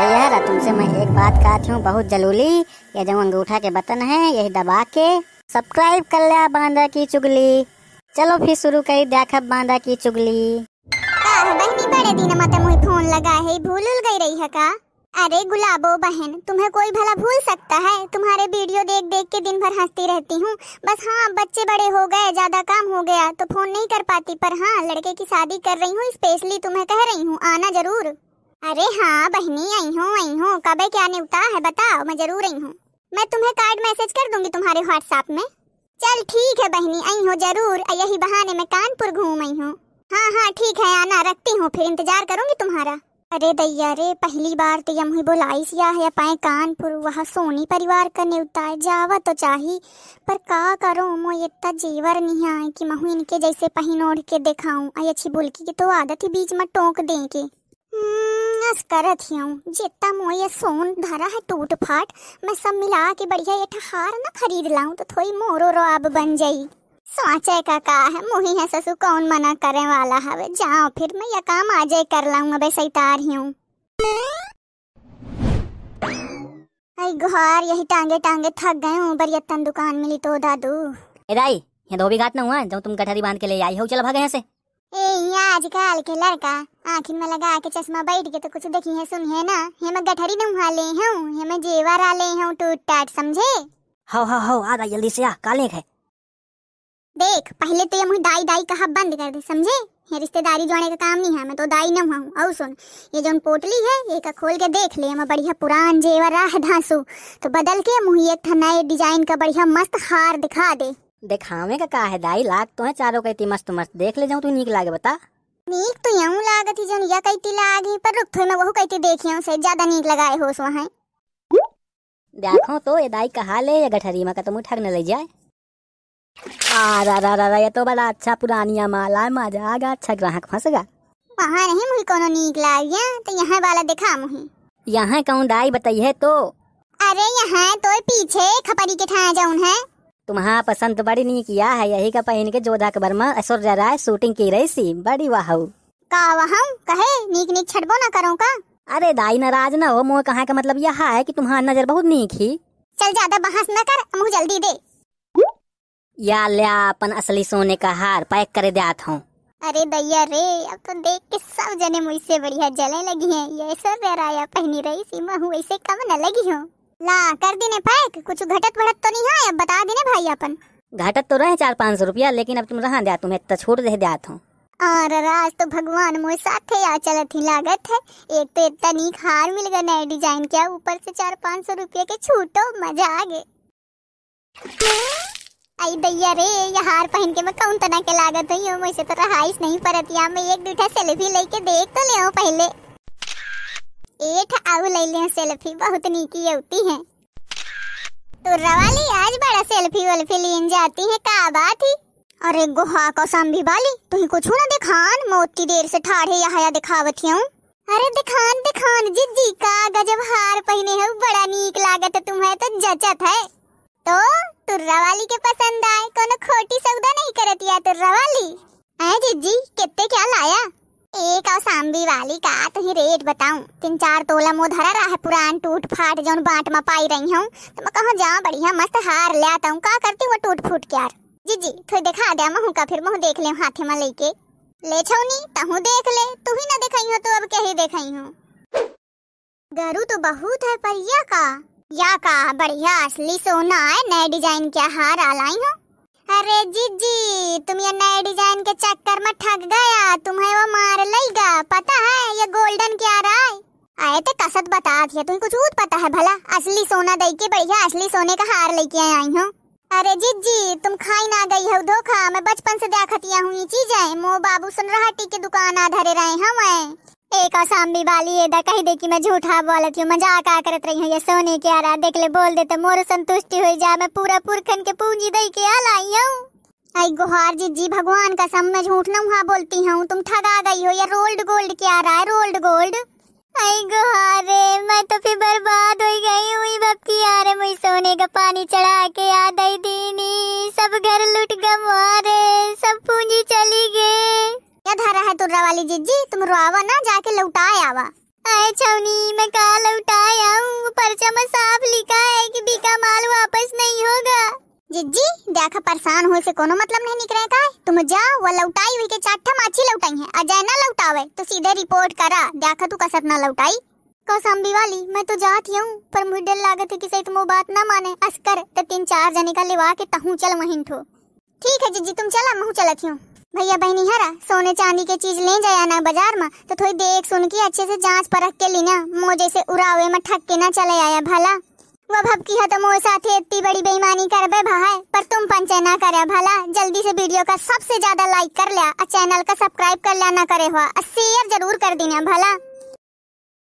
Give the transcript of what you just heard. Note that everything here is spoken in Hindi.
अरे यार तुमसे मैं एक बात कहती हूँ बहुत जलूली ये जो अंगूठा के बटन है यही दबा के सब्सक्राइब कर लिया बांदा की चुगली चलो फिर शुरू करी देखा बांदा की चुगली बड़े दिन फोन लगा है भूल गई रही है का अरे गुलाबो बहन तुम्हें कोई भला भूल सकता है तुम्हारे वीडियो देख देख के दिन भर हंसती रहती हूँ बस हाँ बच्चे बड़े हो गए ज्यादा काम हो गया तो फोन नहीं कर पाती पर हाँ लड़के की शादी कर रही हूँ स्पेशली तुम्हें कह रही हूँ आना जरूर अरे हाँ बहनी आई हूँ आई हूँ कब क्या निवता है बताओ मैं जरूर आई हूँ मैं तुम्हें कार्ड मैसेज कर दूंगी तुम्हारे व्हाट्सएप में चल ठीक है बहनी आई हूँ जरूर यही बहाने में कानपुर घूम आई हूँ हाँ हाँ ठीक है आना रखती हूँ फिर इंतजार करूंगी तुम्हारा अरे दैया रे पहली बार तो यमुही बुलाई सिया है पाए कानपुर वहाँ सोनी परिवार का है जावा तो चाही पर का करो मो इतना जेवर नहीं आए कि महू इनके जैसे पहन ओढ़ के दिखाऊँ अच्छी बुल्की की तो आदत ही बीच में टोंक दें के हम्म, संगस करत जितना मोये सोन धरा है टूट फाट मैं सब मिला के बढ़िया ये हार ना खरीद लाऊं तो थोड़ी मोरो रोआब बन जाई सोचे का का है मुही है ससु कौन मना करे वाला है जाओ फिर मैं ये काम जाए कर लाऊंगा बे ही हूं आई गुहार यही टांगे टांगे थक गए हूँ बरियतन दुकान मिली तो दादू ए दाई ये धोबी घाट ना हुआ जब तुम गठरी बांध के ले आई हो चल भाग यहां से ए यहाँ आजकल के लड़का आँखिन में लगा के चश्मा बैठ के तो कुछ देखी है सुन है ना हेमा गठरी ना उहा ले हूँ हेमा जेवर आ ले हूँ टूट टाट समझे हो हो हो आ जा जल्दी से आ काले है देख पहले तो ये मुँह दाई दाई कहा बंद कर दे समझे ये रिश्तेदारी जोड़ने का काम नहीं है मैं तो दाई न हुआ हूँ और सुन ये जो पोटली है ये का खोल के देख ले मैं बढ़िया पुरान जेवर राह धांसू तो बदल के मुँह एक नए डिजाइन का बढ़िया मस्त हार दिखा दे देखावे का का है दाई लाग तो है चारों का इतनी मस्त मस्त देख ले जाऊं तू नीक लागे बता नीक तो यूं लागत ही जन या कहती लागी पर रुक थोड़ी मैं वहु कहती देखियो से ज्यादा नीक लगाए हो सो है देखो तो ये दाई का हाल है ये गठरी में का तुम ठग न ले जाए आ रा रा रा ये तो बड़ा अच्छा पुरानिया माला है मजा आ गया अच्छा ग्राहक फंसगा वहाँ नहीं मुही कोनो नीक लागिया तो यहाँ वाला देखा मुही यहाँ कौन दाई बताइए तो अरे यहाँ तो पीछे खपरी के ठा जाऊन है तुम्हारा पसंद बड़ी नहीं किया है यही का पहन के जोधा अकबर में ऐश्वर्या राय शूटिंग की रही सी बड़ी वाह का कहे नीक नीक छटबो ना करो का अरे दाई नाराज ना हो मोह कहा का मतलब यह है कि तुम्हारा नजर बहुत नीक ही चल ज्यादा बहस न कर मुँह जल्दी दे या लिया अपन असली सोने का हार पैक कर दिया हूँ अरे दैया रे अब तो देख के सब जने मुझसे बढ़िया जले लगी हैं ये सब राया पहनी रही सीमा हूँ ऐसे कम न लगी हूँ ला कर देने पैक कुछ घटत बढ़त तो नहीं है अब बता देने भाई अपन घटत तो रहे चार पाँच सौ रुपया लेकिन अब तुम रहा दिया तुम्हें तो छोड़ दे दिया हूँ और राज तो भगवान साथ है या चलत ही लागत है एक तो इतना नीक हार मिल गया नया डिजाइन क्या ऊपर से चार पाँच सौ रुपये के छूटो मजा आ गए आई दैया रे ये हार पहन के मैं कौन तना के लागत हुई हूँ मुझसे तो रहाइश नहीं पड़ती मैं एक दूठा सेल्फी लेके देख तो ले पहले एक आऊ ले लियो सेल्फी बहुत नीकी होती है तो रवाली आज बड़ा सेल्फी वेल्फी लीन जाती है का बात ही अरे गोहा कसम भी बाली तुही कुछ ना दिखान मोती देर से ठाढ़े यहाँ दिखावत हूँ अरे दिखान दिखान जी जी का गजब हार पहने हो बड़ा नीक लागत तुम्हें तो जचत है तो तुर्रा वाली के पसंद आए कोनो खोटी सौदा नहीं करत या तुर्रा वाली जी जी कितने क्या लाया एक और सांबी वाली का तो ही रेट बताऊं तीन चार तोला मोह धरा रहा है पुरान टूट फाट जौन बांट में पाई रही हूँ तो मैं कहूँ जाऊँ बढ़िया मस्त हार ले आता हूँ का करती हूँ टूट फूट के यार जी जी थोड़ी दिखा दिया मैं का फिर मुँह देख ले हाथे में लेके ले छो नी तहू तो देख ले तू ही ना देखाई हो तो अब कही देखाई हूँ गरु तो बहुत है पर यह का या का बढ़िया असली सोना है नए डिजाइन क्या हार आलाई हूँ अरे जी जी बात है तुम्हें कुछ पता है भला असली सोना दई के बढ़िया असली सोने का हार लेके आई हूँ अरे जी तुम खाई ना गई हो धोखा मैं बचपन से दिया हूँ ये चीजें मो बाबू टी के दुकान आ धरे रहे हम एक असामी वाली एदा कह दे की मैं झूठा बोलती हूँ मजाक आ करत रही हूँ ये सोने के आ रहा देख ले बोल दे तो मोर संतुष्टि हो जा मैं पूरा पुरखन के पूंजी दई के आ लाई हूँ आई गुहार जी भगवान का सम मैं झूठ ना बोलती हूँ तुम ठगा गई हो या रोल्ड गोल्ड क्या रहा है रोल्ड गोल्ड आई गुहारे मैं तो फिर बर्बाद हो गई हुई बब की यार मुझे सोने का पानी चढ़ा के याद आई दीनी सब घर लुट गवारे सब पूंजी चली गए क्या धारा है तुर्रा वाली जिज्जी तुम रोआवा ना जाके लौटा आवा अरे छवनी मैं कहा लौटा आऊं परचा में साफ लिखा जिज्जी देखा परेशान होए से कोनो मतलब नहीं निकले का तुम जा वो लौटाई हुई के चाटा माछी लौटाई है अजय ना लौटावे तो सीधे रिपोर्ट करा देखा तू कसर ना लौटाई कसम भी वाली मैं तो जाती हूँ पर मुझे डर लागत है कि सही तुम वो बात ना माने अस्कर तो तीन चार जने का लेवा के तहूँ चल वहीं ठो ठीक है जिज्जी तुम चला महू चलती हूँ भैया बहनी हरा सोने चांदी के चीज ले जाया ना बाजार में तो थोड़ी देख सुन के अच्छे से जांच परख के लेना मोजे से उरावे में ठक के ना चले आया भला वह भब की तो मोर साथ इतनी बड़ी बेईमानी कर बे भाई पर तुम पंचे ना करे भला जल्दी से वीडियो का सबसे ज्यादा लाइक कर लिया और चैनल का सब्सक्राइब कर लिया ना करे हुआ शेयर जरूर कर देना भला